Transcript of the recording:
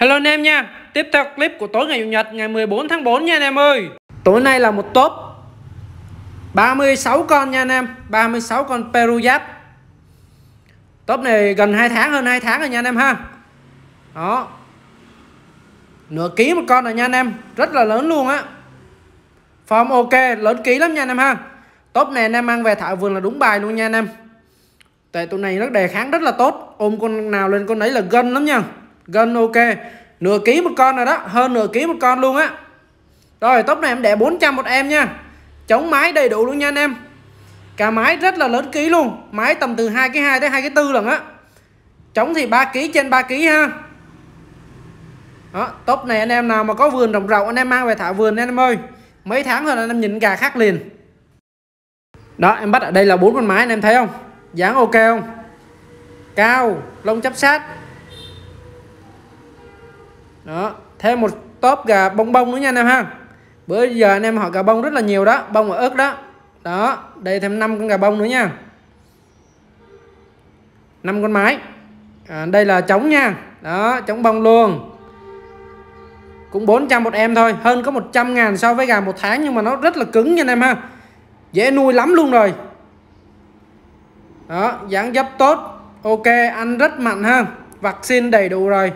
Hello anh em nha Tiếp theo clip của tối ngày Chủ nhật ngày 14 tháng 4 nha anh em ơi Tối nay là một top 36 con nha anh em 36 con Peru giáp Top này gần 2 tháng hơn 2 tháng rồi nha anh em ha Đó Nửa ký một con rồi nha anh em Rất là lớn luôn á Form ok lớn ký lắm nha anh em ha Top này anh em mang về thảo vườn là đúng bài luôn nha anh em Tại tụi này nó đề kháng rất là tốt Ôm con nào lên con nấy là gân lắm nha gần ok nửa ký một con rồi đó hơn nửa ký một con luôn á rồi tốc này em để 400 một em nha chống máy đầy đủ luôn nha anh em cả máy rất là lớn ký luôn máy tầm từ hai cái hai tới hai cái tư lần á chống thì 3 ký trên 3 ký ha đó tốc này anh em nào mà có vườn rộng rộng anh em mang về thả vườn anh em ơi mấy tháng rồi anh em nhìn gà khác liền đó em bắt ở đây là bốn con máy anh em thấy không dáng ok không cao lông chấp sát đó thêm một top gà bông bông nữa nha anh em ha bữa giờ anh em hỏi gà bông rất là nhiều đó bông ở ớt đó đó đây thêm 5 con gà bông nữa nha 5 con mái à, đây là trống nha đó trống bông luôn cũng 400 một em thôi hơn có 100 ngàn so với gà một tháng nhưng mà nó rất là cứng nha anh em ha dễ nuôi lắm luôn rồi đó dáng dấp tốt ok ăn rất mạnh ha vaccine đầy đủ rồi